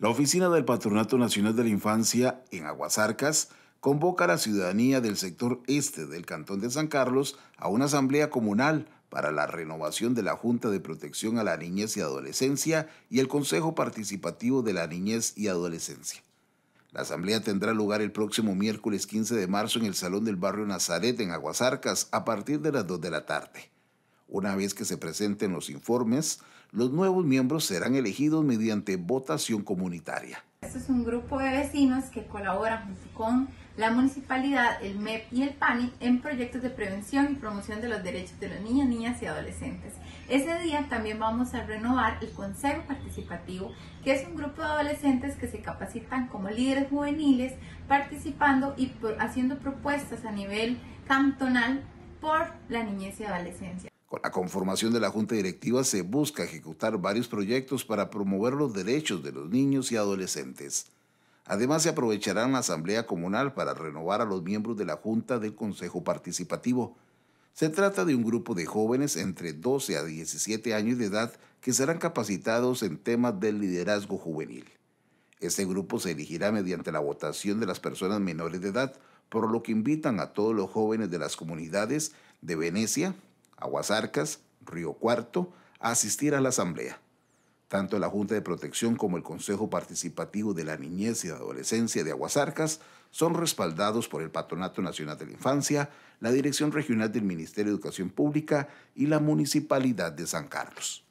La oficina del Patronato Nacional de la Infancia en Aguasarcas convoca a la ciudadanía del sector este del Cantón de San Carlos a una asamblea comunal para la renovación de la Junta de Protección a la Niñez y Adolescencia y el Consejo Participativo de la Niñez y Adolescencia. La asamblea tendrá lugar el próximo miércoles 15 de marzo en el Salón del Barrio Nazaret en Aguasarcas a partir de las 2 de la tarde. Una vez que se presenten los informes, los nuevos miembros serán elegidos mediante votación comunitaria. Este es un grupo de vecinos que colaboran con la municipalidad, el MEP y el PANI en proyectos de prevención y promoción de los derechos de los niños, niñas y adolescentes. Ese día también vamos a renovar el Consejo Participativo, que es un grupo de adolescentes que se capacitan como líderes juveniles, participando y haciendo propuestas a nivel cantonal por la niñez y adolescencia. Con la conformación de la Junta Directiva se busca ejecutar varios proyectos para promover los derechos de los niños y adolescentes. Además, se aprovecharán la Asamblea Comunal para renovar a los miembros de la Junta del Consejo Participativo. Se trata de un grupo de jóvenes entre 12 a 17 años de edad que serán capacitados en temas del liderazgo juvenil. Este grupo se elegirá mediante la votación de las personas menores de edad, por lo que invitan a todos los jóvenes de las comunidades de Venecia, Aguasarcas, Río Cuarto, a asistir a la asamblea. Tanto la Junta de Protección como el Consejo Participativo de la Niñez y Adolescencia de Aguasarcas son respaldados por el Patronato Nacional de la Infancia, la Dirección Regional del Ministerio de Educación Pública y la Municipalidad de San Carlos.